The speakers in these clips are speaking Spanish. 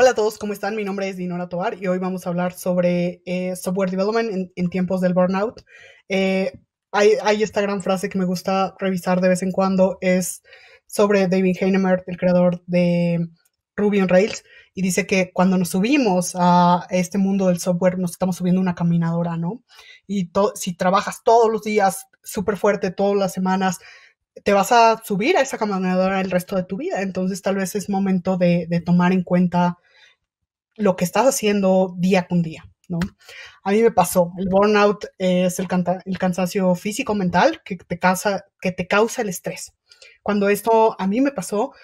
Hola a todos, ¿cómo están? Mi nombre es Dinora Tovar y hoy vamos a hablar sobre eh, software development en, tiempos del burnout. Eh, hay, esta gran frase que me gusta revisar de vez en cuando, es sobre David Heinemer, el creador de Ruby on Rails, y dice que cuando nos subimos a este mundo del software nos estamos subiendo una caminadora, ¿no? Y si trabajas todos los días súper fuerte, todas las semanas, te vas a subir a esa caminadora el resto de tu vida. Entonces tal vez es momento de, de tomar en cuenta lo que estás haciendo día con día, ¿no? A mí me pasó, el burnout es el, cansancio físico mental que te, causa, que te causa el estrés. Cuando esto a mí me pasó,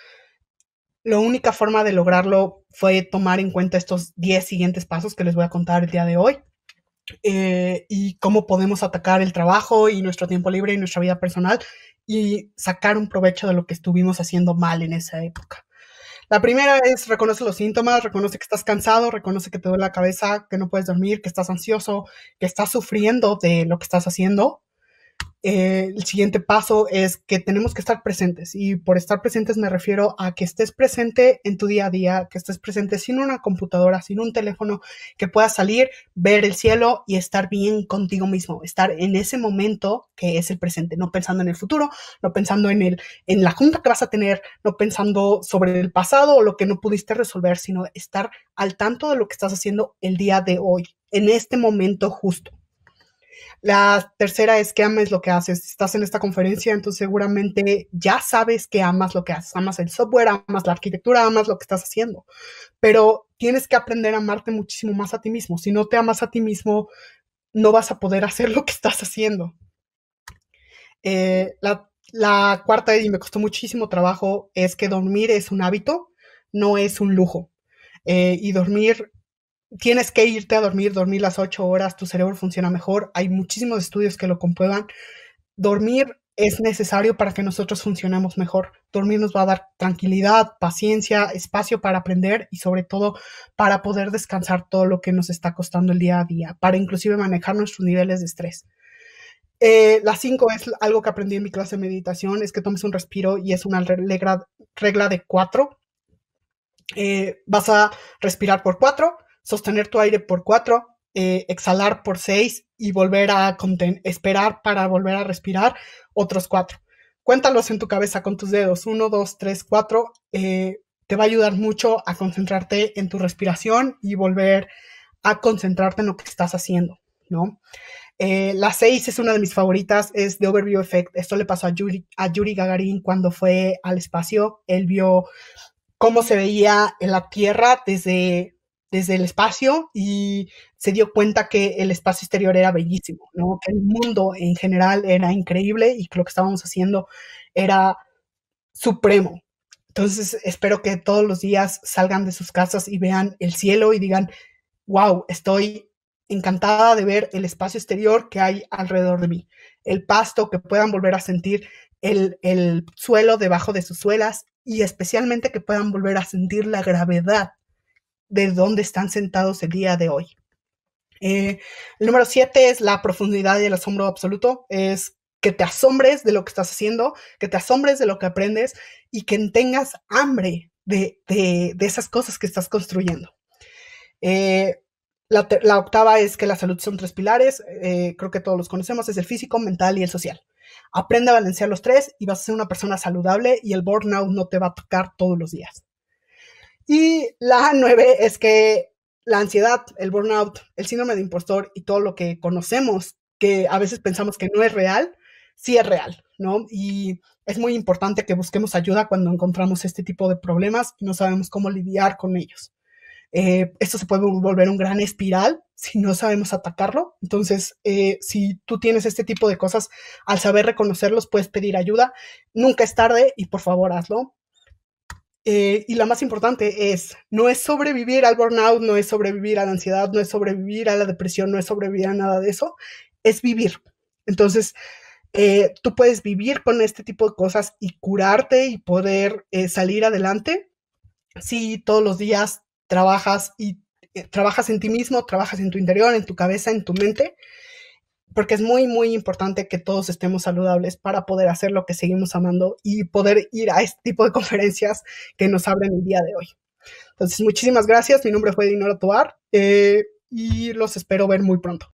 la única forma de lograrlo fue tomar en cuenta estos 10 siguientes pasos que les voy a contar el día de hoy. Eh, y cómo podemos atacar el trabajo y nuestro tiempo libre y nuestra vida personal y sacar un provecho de lo que estuvimos haciendo mal en esa época. La primera es reconoce los síntomas, reconoce que estás cansado, reconoce que te duele la cabeza, que no puedes dormir, que estás ansioso, que estás sufriendo de lo que estás haciendo. Eh, el siguiente paso es que tenemos que estar presentes. Y por estar presentes me refiero a que estés presente en tu día a día, que estés presente sin una computadora, sin un teléfono, que puedas salir, ver el cielo y estar bien contigo mismo, estar en ese momento que es el presente, no pensando en el futuro, no pensando en, el, en la junta que vas a tener, no pensando sobre el pasado o lo que no pudiste resolver, sino estar al tanto de lo que estás haciendo el día de hoy, en este momento justo. La tercera es que ames lo que haces. estás en esta conferencia, entonces seguramente ya sabes que amas lo que haces. Amas el software, amas la arquitectura, amas lo que estás haciendo. Pero tienes que aprender a amarte muchísimo más a ti mismo. Si no te amas a ti mismo, no vas a poder hacer lo que estás haciendo. Eh, la, cuarta, y me costó muchísimo trabajo, es que dormir es un hábito, no es un lujo. Eh, y dormir tienes que irte a dormir, dormir las ocho horas, tu cerebro funciona mejor. Hay muchísimos estudios que lo comprueban. Dormir es necesario para que nosotros funcionemos mejor. Dormir nos va a dar tranquilidad, paciencia, espacio para aprender y sobre todo para poder descansar todo lo que nos está costando el día a día, para inclusive manejar nuestros niveles de estrés. Eh, las cinco es algo que aprendí en mi clase de meditación, es que tomes un respiro y es una regla, de cuatro. Eh, vas a respirar por cuatro, sostener tu aire por cuatro eh, exhalar por seis y volver a esperar para volver a respirar otros cuatro Cuéntalos en tu cabeza con tus dedos, uno dos tres cuatro eh, te va a ayudar mucho a concentrarte en tu respiración y volver a concentrarte en lo que estás haciendo, ¿no? Eh, la seis es una de mis favoritas, es The Overview Effect. Esto le pasó a Yuri, a Yuri Gagarin cuando fue al espacio. Él vio cómo se veía en la Tierra desde desde el espacio y se dio cuenta que el espacio exterior era bellísimo, que el mundo en general era increíble y lo que estábamos haciendo era supremo. Entonces espero que todos los días salgan de sus casas y vean el cielo y digan, wow, estoy encantada de ver el espacio exterior que hay alrededor de mí, el pasto que puedan volver a sentir, el, el suelo debajo de sus suelas y especialmente que puedan volver a sentir la gravedad de dónde están sentados el día de hoy. Eh, el número siete es la profundidad y el asombro absoluto. Es que te asombres de lo que estás haciendo, que te asombres de lo que aprendes y que tengas hambre de, esas cosas que estás construyendo. Eh, la, octava es que la salud son tres pilares, eh, creo que todos los conocemos, es el físico, mental y el social. Aprende a balancear los tres y vas a ser una persona saludable y el burnout no te va a tocar todos los días. Y la nueve es que la ansiedad, el burnout, el síndrome de impostor y todo lo que conocemos, que a veces pensamos que no es real, sí es real, ¿no? Y es muy importante que busquemos ayuda cuando encontramos este tipo de problemas y no sabemos cómo lidiar con ellos. Eh, esto se puede volver un gran espiral si no sabemos atacarlo. Entonces, eh, si tú tienes este tipo de cosas, al saber reconocerlos, puedes pedir ayuda. Nunca es tarde y por favor hazlo. Eh, y la más importante es, no es sobrevivir al burnout, no es sobrevivir a la ansiedad, no es sobrevivir a la depresión, no es sobrevivir a nada de eso, es vivir. Entonces, eh, tú puedes vivir con este tipo de cosas y curarte y poder eh, salir adelante si todos los días trabajas y trabajas en ti mismo, trabajas en tu interior, en tu cabeza, en tu mente porque es muy, muy importante que todos estemos saludables para poder hacer lo que seguimos amando y poder ir a este tipo de conferencias que nos abren el día de hoy. Entonces, muchísimas gracias. Mi nombre fue Dinora tuar eh, y los espero ver muy pronto.